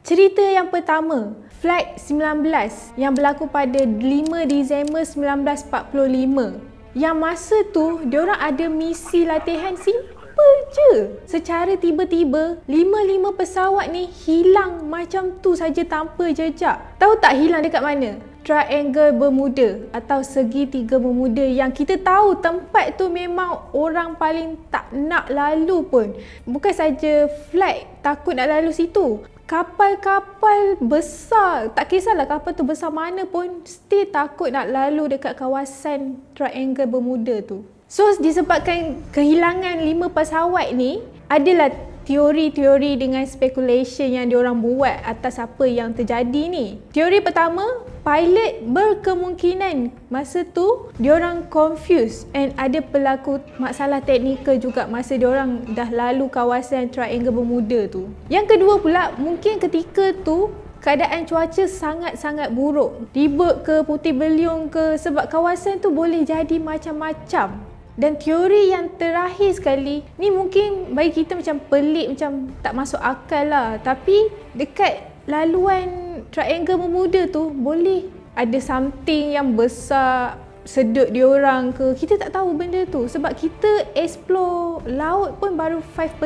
Cerita yang pertama, Flight 19 yang berlaku pada 5 Disember 1945. Yang masa tu, diorang ada misi latihan simple je. Secara tiba-tiba, 5-5 pesawat ni hilang macam tu saja tanpa jejak. Tahu tak hilang dekat mana? Triangle Bermuda atau segi tiga Bermuda yang kita tahu tempat tu memang orang paling tak nak lalu pun. Bukan saja flight takut nak lalu situ kapal-kapal besar, tak kisahlah kapal tu besar mana pun, still takut nak lalu dekat kawasan triangle Bermuda tu. So disebabkan kehilangan lima pesawat ni, adalah teori-teori dengan spekulasi yang diorang buat atas apa yang terjadi ni. Teori pertama, pilot berkemungkinan masa tu diorang confused and ada pelaku masalah teknikal juga masa diorang dah lalu kawasan triangle bermuda tu. Yang kedua pula, mungkin ketika tu Keadaan cuaca sangat-sangat buruk. Ribut ke putih beliung ke sebab kawasan tu boleh jadi macam-macam. Dan teori yang terakhir sekali, ni mungkin bagi kita macam pelik, macam tak masuk akal lah. Tapi dekat laluan triangle memuda tu, boleh ada something yang besar sedut diorang ke kita tak tahu benda tu sebab kita explore laut pun baru 5%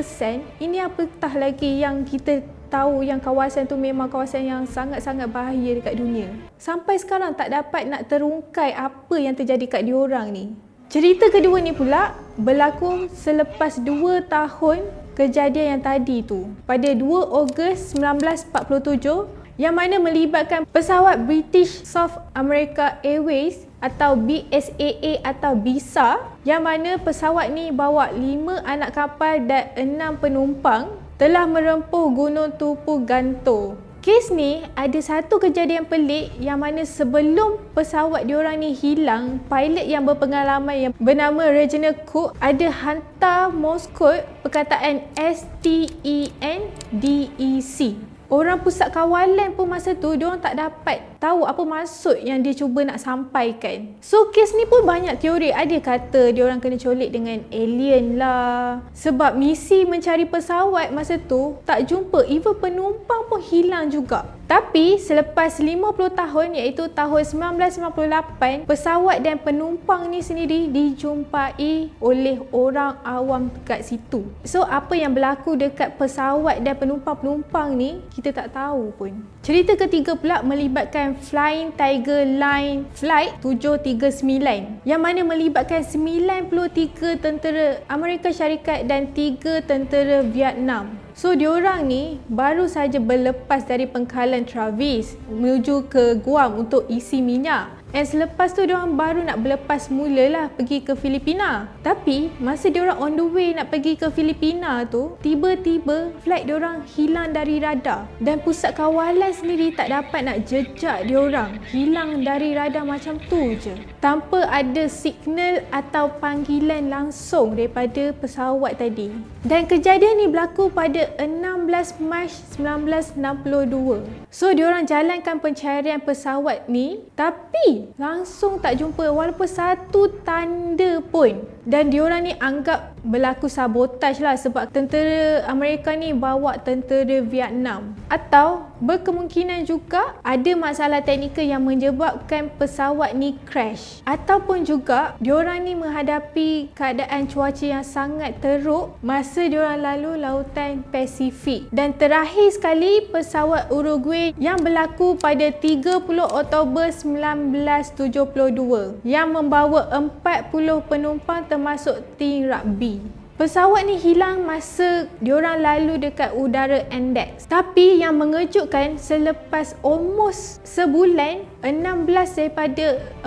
ini apatah lagi yang kita tahu yang kawasan tu memang kawasan yang sangat-sangat bahaya dekat dunia sampai sekarang tak dapat nak terungkai apa yang terjadi kat diorang ni Cerita kedua ni pula berlaku selepas 2 tahun kejadian yang tadi tu pada 2 Ogos 1947 yang mana melibatkan pesawat British South America Airways atau BSAA atau BISA yang mana pesawat ni bawa 5 anak kapal dan 6 penumpang telah merempuh Gunung Tupu Gantung. Kes ni ada satu kejadian pelik yang mana sebelum pesawat diorang ni hilang, pilot yang berpengalaman yang bernama Reginald Cook ada hantar Morse code perkataan S T E N D E C. Orang pusat kawalan pun masa tu diorang tak dapat tahu apa maksud yang dia cuba nak sampaikan. So kes ni pun banyak teori. Ada kata dia orang kena colik dengan alien lah. Sebab misi mencari pesawat masa tu tak jumpa. Even penumpang pun hilang juga. Tapi selepas 50 tahun iaitu tahun 1998, pesawat dan penumpang ni sendiri dijumpai oleh orang awam dekat situ. So apa yang berlaku dekat pesawat dan penumpang-penumpang ni kita tak tahu pun. Cerita ketiga pula melibatkan Flying Tiger Line Flight 739 yang mana melibatkan 93 tentera Amerika Syarikat dan 3 tentera Vietnam. So diorang ni baru saja berlepas dari pengkalan Travis menuju ke Guam untuk isi minyak. And selepas tu diorang baru nak berlepas mulalah pergi ke Filipina. Tapi masa diorang on the way nak pergi ke Filipina tu, tiba-tiba flight diorang hilang dari radar. Dan pusat kawalan sendiri tak dapat nak jejak diorang. Hilang dari radar macam tu je. Tanpa ada signal atau panggilan langsung daripada pesawat tadi. Dan kejadian ni berlaku pada 6 18 Mac 1962. So dia orang jalankan pencarian pesawat ni tapi langsung tak jumpa walaupun satu tanda pun. Dan dia orang ni anggap berlaku sabotaj lah sebab tentera Amerika ni bawa tentera Vietnam atau berkemungkinan juga ada masalah teknikal yang menyebabkan pesawat ni crash ataupun juga diorang ni menghadapi keadaan cuaca yang sangat teruk masa diorang lalu lautan Pasifik dan terakhir sekali pesawat Uruguay yang berlaku pada 30 Oktober 1972 yang membawa 40 penumpang termasuk tim rugby Pesawat ni hilang masa diorang lalu dekat udara index. Tapi yang mengejutkan selepas almost sebulan, 16 daripada 40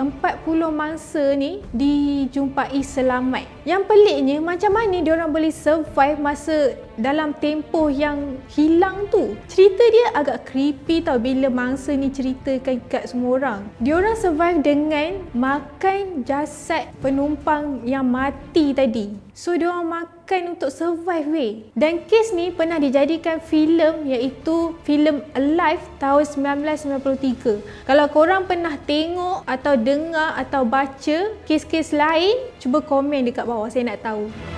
mangsa ni dijumpai selamat. Yang peliknya macam mana diorang boleh survive masa dalam tempoh yang hilang tu cerita dia agak creepy tau bila mangsa ni ceritakan kat semua orang Dia orang survive dengan makan jasad penumpang yang mati tadi so dia orang makan untuk survive weh dan kes ni pernah dijadikan filem iaitu filem Alive tahun 1993 kalau korang pernah tengok atau dengar atau baca kes-kes lain cuba komen dekat bawah saya nak tahu